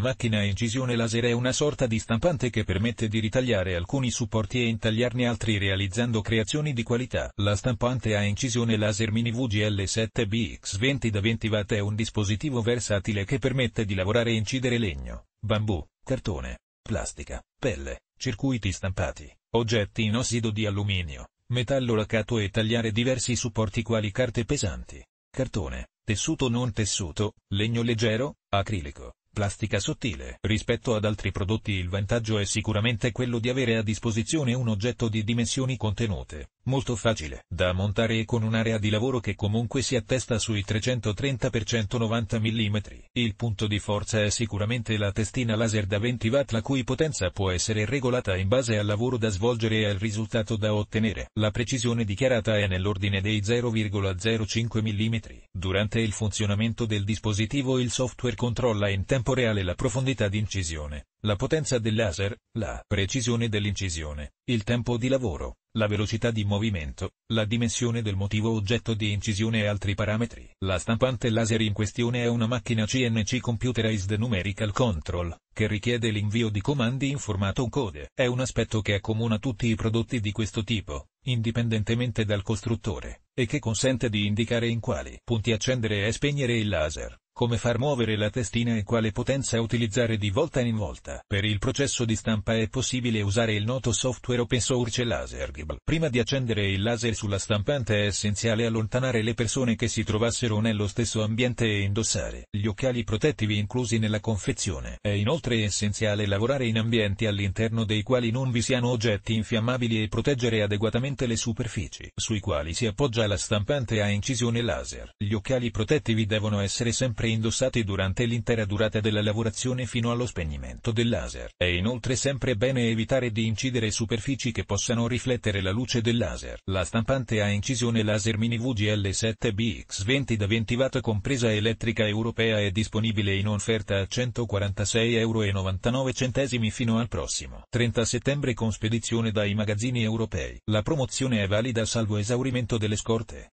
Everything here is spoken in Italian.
macchina a incisione laser è una sorta di stampante che permette di ritagliare alcuni supporti e intagliarne altri realizzando creazioni di qualità. La stampante a incisione laser Mini VGL7BX20 da 20 watt è un dispositivo versatile che permette di lavorare e incidere legno, bambù, cartone, plastica, pelle, circuiti stampati, oggetti in ossido di alluminio, metallo lacato e tagliare diversi supporti quali carte pesanti, cartone, tessuto non tessuto, legno leggero, acrilico, plastica sottile. Rispetto ad altri prodotti il vantaggio è sicuramente quello di avere a disposizione un oggetto di dimensioni contenute molto facile da montare e con un'area di lavoro che comunque si attesta sui 330x190 mm. Il punto di forza è sicuramente la testina laser da 20 watt la cui potenza può essere regolata in base al lavoro da svolgere e al risultato da ottenere. La precisione dichiarata è nell'ordine dei 0,05 mm. Durante il funzionamento del dispositivo il software controlla in tempo reale la profondità di incisione, la potenza del laser, la precisione dell'incisione, il tempo di lavoro, la velocità di movimento, la dimensione del motivo oggetto di incisione e altri parametri. La stampante laser in questione è una macchina CNC Computerized Numerical Control, che richiede l'invio di comandi in formato code. È un aspetto che accomuna tutti i prodotti di questo tipo, indipendentemente dal costruttore, e che consente di indicare in quali punti accendere e spegnere il laser come far muovere la testina e quale potenza utilizzare di volta in volta. Per il processo di stampa è possibile usare il noto software open source LaserGable. Prima di accendere il laser sulla stampante è essenziale allontanare le persone che si trovassero nello stesso ambiente e indossare gli occhiali protettivi inclusi nella confezione. È inoltre essenziale lavorare in ambienti all'interno dei quali non vi siano oggetti infiammabili e proteggere adeguatamente le superfici sui quali si appoggia la stampante a incisione laser. Gli occhiali protettivi devono essere sempre indossati durante l'intera durata della lavorazione fino allo spegnimento del laser. È inoltre sempre bene evitare di incidere superfici che possano riflettere la luce del laser. La stampante a incisione laser mini VGL7BX20 da 20 W compresa elettrica europea è disponibile in offerta a 146,99€ fino al prossimo 30 settembre con spedizione dai magazzini europei. La promozione è valida salvo esaurimento delle scorte.